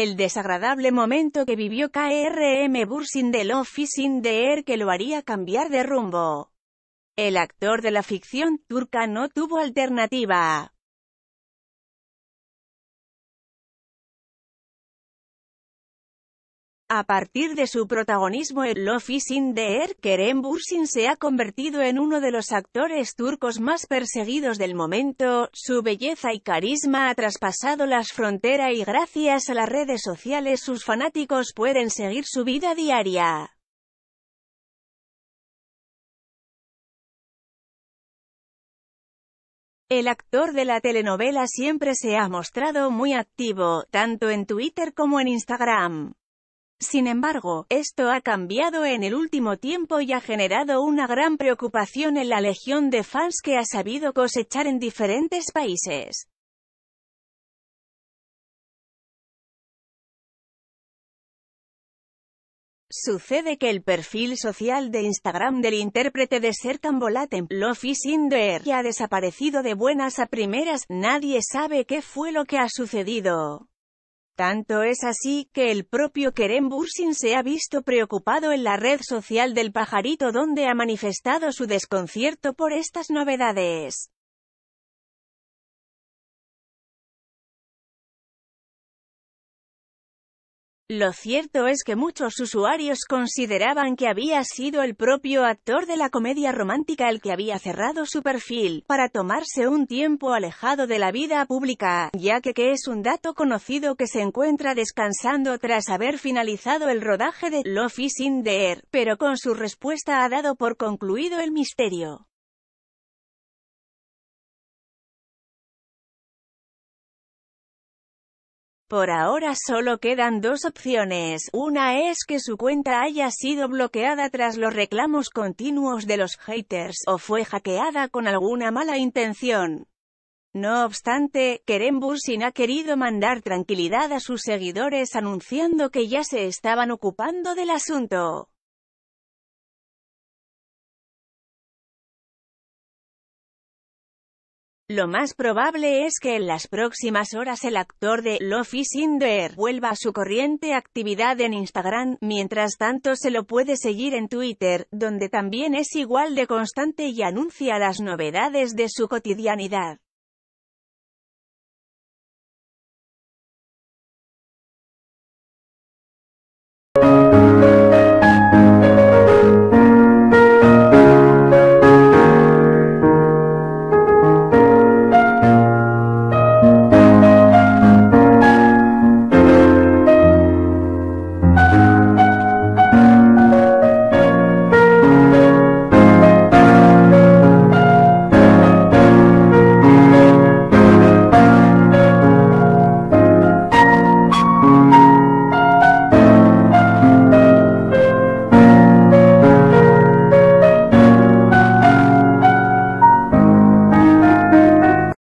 El desagradable momento que vivió KRM Bursin del Office in the Air er que lo haría cambiar de rumbo. El actor de la ficción turca no tuvo alternativa. A partir de su protagonismo en Love is in the er, Kerem Bursin se ha convertido en uno de los actores turcos más perseguidos del momento, su belleza y carisma ha traspasado las fronteras y gracias a las redes sociales sus fanáticos pueden seguir su vida diaria. El actor de la telenovela siempre se ha mostrado muy activo, tanto en Twitter como en Instagram. Sin embargo, esto ha cambiado en el último tiempo y ha generado una gran preocupación en la legión de fans que ha sabido cosechar en diferentes países. Sucede que el perfil social de Instagram del intérprete de Serkan volátil Lofi Sinder, ya ha desaparecido de buenas a primeras, nadie sabe qué fue lo que ha sucedido. Tanto es así, que el propio Kerem Bursin se ha visto preocupado en la red social del pajarito donde ha manifestado su desconcierto por estas novedades. Lo cierto es que muchos usuarios consideraban que había sido el propio actor de la comedia romántica el que había cerrado su perfil, para tomarse un tiempo alejado de la vida pública, ya que, que es un dato conocido que se encuentra descansando tras haber finalizado el rodaje de Love is in the Air, pero con su respuesta ha dado por concluido el misterio. Por ahora solo quedan dos opciones, una es que su cuenta haya sido bloqueada tras los reclamos continuos de los haters, o fue hackeada con alguna mala intención. No obstante, Kerem Bursin ha querido mandar tranquilidad a sus seguidores anunciando que ya se estaban ocupando del asunto. Lo más probable es que en las próximas horas el actor de Love is vuelva a su corriente actividad en Instagram, mientras tanto se lo puede seguir en Twitter, donde también es igual de constante y anuncia las novedades de su cotidianidad.